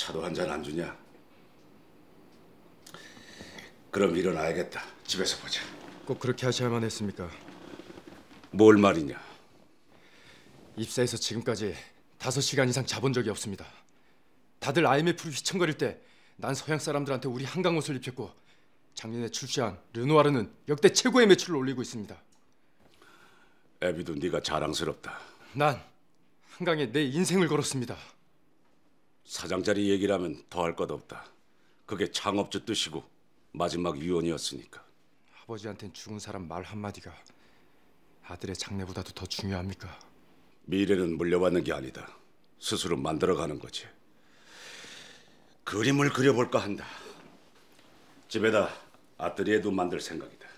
차도 한 잔 안 주냐? 그럼 일어나야겠다. 집에서 보자. 꼭 그렇게 하셔야만 했습니까? 뭘 말이냐? 입사해서 지금까지 다섯 시간 이상 자본 적이 없습니다. 다들 IMF로 휘청거릴 때 난 서양 사람들한테 우리 한강 옷을 입혔고 작년에 출시한 르노아르는 역대 최고의 매출을 올리고 있습니다. 에비도 네가 자랑스럽다. 난 한강에 내 인생을 걸었습니다. 사장자리 얘기라면 더 할 것 없다. 그게 창업주 뜻이고 마지막 유언이었으니까. 아버지한텐 죽은 사람 말 한마디가 아들의 장래보다도 더 중요합니까? 미래는 물려받는 게 아니다. 스스로 만들어가는 거지. 그림을 그려볼까 한다. 집에다 아트리에도 만들 생각이다.